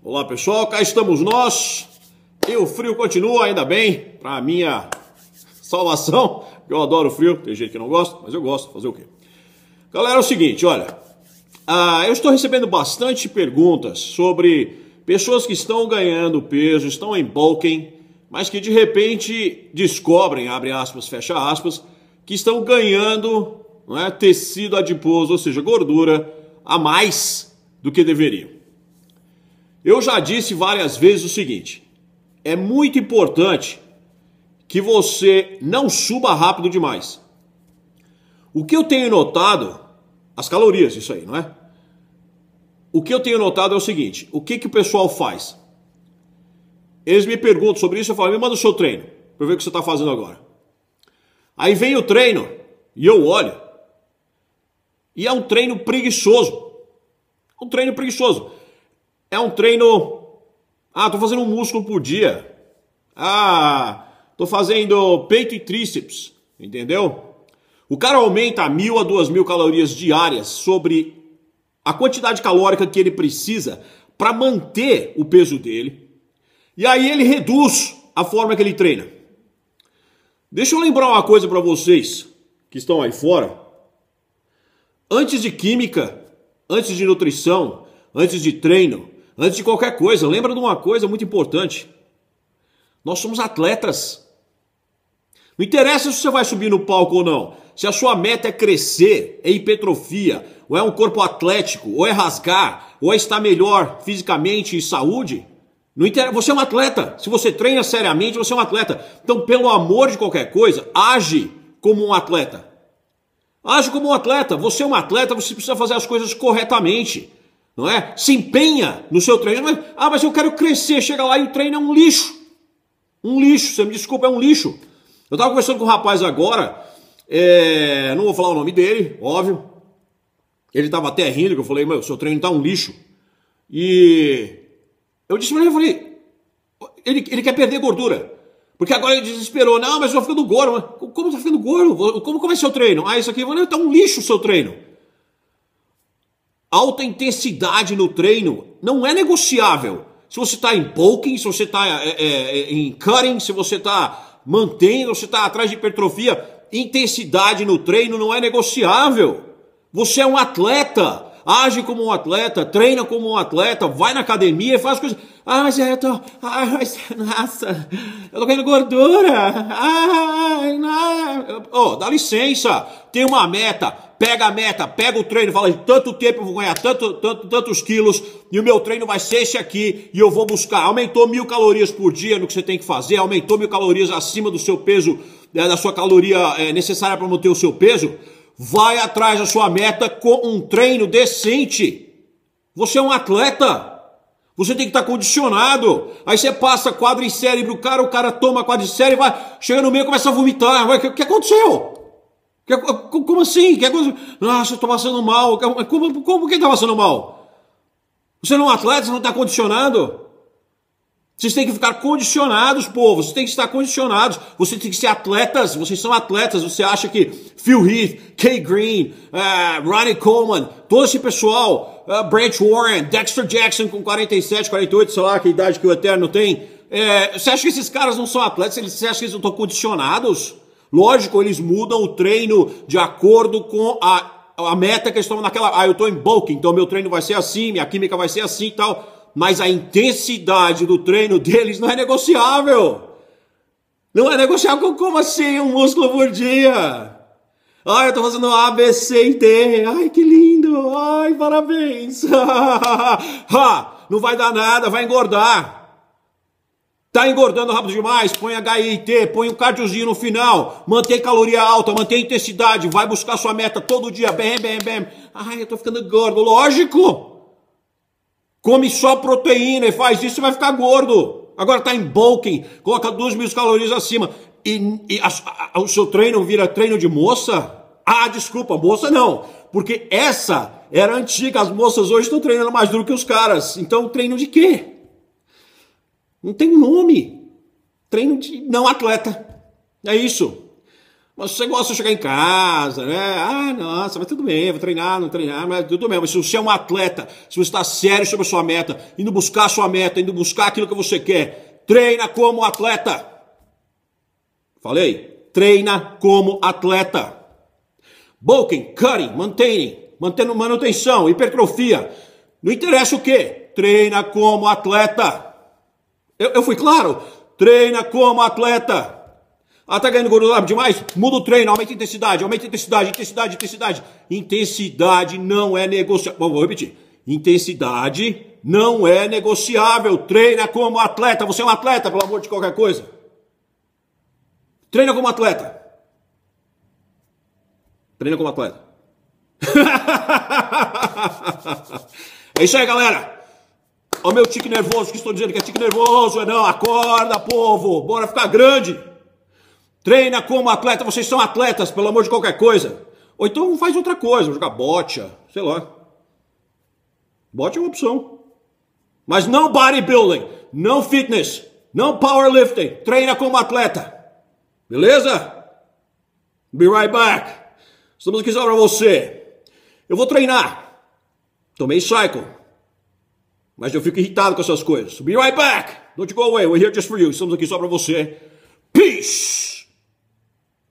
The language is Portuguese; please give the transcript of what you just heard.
Olá pessoal, cá estamos nós. E o frio continua, ainda bem, para minha salvação. Eu adoro frio, tem gente que não gosta, mas eu gosto. Fazer o quê? Galera, é o seguinte, olha. Ah, eu estou recebendo bastante perguntas sobre pessoas que estão ganhando peso, estão em bulking, mas que de repente descobrem, abre aspas, fecha aspas, que estão ganhando não é, tecido adiposo, ou seja, gordura, a mais do que deveriam. Eu já disse várias vezes o seguinte: é muito importante que você não suba rápido demais. O que eu tenho notado, as calorias, isso aí, não é? O que eu tenho notado é o seguinte: o que, que o pessoal faz? Eles me perguntam sobre isso, eu falo, me manda o seu treino, para ver o que você está fazendo agora. Aí vem o treino, e eu olho, e é um treino preguiçoso. É um treino preguiçoso. É um treino. Ah, tô fazendo um músculo por dia. Ah, tô fazendo peito e tríceps. Entendeu? O cara aumenta mil a duas mil calorias diárias sobre a quantidade calórica que ele precisa para manter o peso dele. E aí ele reduz a forma que ele treina. Deixa eu lembrar uma coisa para vocês que estão aí fora. Antes de química, antes de nutrição, antes de treino, Antes de qualquer coisa, lembra de uma coisa muito importante. Nós somos atletas. Não interessa se você vai subir no palco ou não. Se a sua meta é crescer, é hipertrofia, ou é um corpo atlético, ou é rasgar, ou é estar melhor fisicamente e saúde, não interessa. Você é um atleta. Se você treina seriamente, você é um atleta. Então, pelo amor de qualquer coisa, age como um atleta. Age como um atleta. Você é um atleta, você precisa fazer as coisas corretamente não é? Se empenha no seu treino, mas, ah, mas eu quero crescer, chega lá e o treino é um lixo. Um lixo, você me desculpa, é um lixo. Eu estava conversando com um rapaz agora, é, não vou falar o nome dele, óbvio. Ele estava até rindo, que eu falei, meu, seu treino tá um lixo. E eu disse mas ele, eu falei, ele, ele quer perder gordura. Porque agora ele desesperou, não, mas eu tô ficando gordo. Como tá ficando gordo? Como, como é seu treino? Ah, isso aqui, eu tá um lixo o seu treino. Alta intensidade no treino não é negociável. Se você está em poking, se você está é, é, é, em cutting, se você está mantendo, se você está atrás de hipertrofia, intensidade no treino não é negociável. Você é um atleta age como um atleta, treina como um atleta, vai na academia e faz coisas. Ah, já eu tô. Ai, ah, nossa, eu tô caindo gordura. ah não. Oh, dá licença, tem uma meta. Pega a meta, pega o treino, fala de tanto tempo eu vou ganhar tanto, tanto, tantos quilos e o meu treino vai ser esse aqui e eu vou buscar. Aumentou mil calorias por dia no que você tem que fazer, aumentou mil calorias acima do seu peso, eh, da sua caloria eh, necessária para manter o seu peso Vai atrás da sua meta com um treino decente. Você é um atleta. Você tem que estar condicionado. Aí você passa quadricérebro, o cara, o cara toma quadricérebro, vai, chega no meio começa a vomitar. O que, que, aconteceu? Que, como assim? Que, nossa, eu tô passando mal. Como, como que tá passando mal? Você não é um atleta, você não está condicionado? Vocês têm que ficar condicionados, povo. Vocês têm que estar condicionados. Vocês têm que ser atletas. Vocês são atletas. Você acha que Phil Heath, Kay Green, uh, Ronnie Coleman, todo esse pessoal, uh, Warren, Dexter Jackson com 47, 48, sei lá que idade que o Eterno tem. É, você acha que esses caras não são atletas? Você acha que eles não estão condicionados? Lógico, eles mudam o treino de acordo com a, a meta que eles estão naquela. Ah, eu estou em bulking, então meu treino vai ser assim, minha química vai ser assim e tal mas a intensidade do treino deles não é negociável. Não é negociável como assim um músculo por dia? Ai, eu tô fazendo A, B, C e D. Ai, que lindo. Ai, parabéns. ha, não vai dar nada, vai engordar. Tá engordando rápido demais? Põe HIT, põe um cardiozinho no final. Mantém caloria alta, mantém intensidade. Vai buscar sua meta todo dia. Bem, bem, bem. Ai, eu tô ficando gordo. Lógico. Come só proteína e faz isso, e vai ficar gordo. Agora está em bulking, coloca 2 mil calorias acima. E, e a, a, o seu treino vira treino de moça? Ah, desculpa, moça não. Porque essa era antiga, as moças hoje estão treinando mais duro que os caras. Então, treino de quê? Não tem nome. Treino de não atleta. É isso. Mas você gosta de chegar em casa, né? Ah, nossa, mas tudo bem, vou treinar, não treinar, mas tudo bem. Mas se você é um atleta, se você está sério sobre a sua meta, indo buscar a sua meta, indo buscar aquilo que você quer, treina como atleta. Falei? Treina como atleta. Bulking, cutting, maintaining, mantendo manutenção, hipertrofia. Não interessa o que. Treina como atleta. Eu, eu fui claro? Treina como atleta. Ah, tá ganhando gordura demais? Muda o treino, aumenta a intensidade, aumenta a intensidade, intensidade, intensidade. Intensidade não é negociável. Bom, vou repetir. Intensidade não é negociável. Treina como atleta. Você é um atleta, pelo amor de qualquer coisa. Treina como atleta. Treina como atleta. é isso aí, galera. Olha o meu tique nervoso que estou dizendo que é tique nervoso. É não, acorda, povo. Bora ficar grande. Treina como atleta, vocês são atletas, pelo amor de qualquer coisa. Ou então faz outra coisa, jogar bocha, sei lá. Bote é uma opção. Mas não bodybuilding, não fitness, não powerlifting. Treina como atleta. Beleza? Be right back. Estamos aqui só para você. Eu vou treinar. Tomei cycle. Mas eu fico irritado com essas coisas. Be right back. Don't you go away. We're here just for you. Estamos aqui só para você. Peace.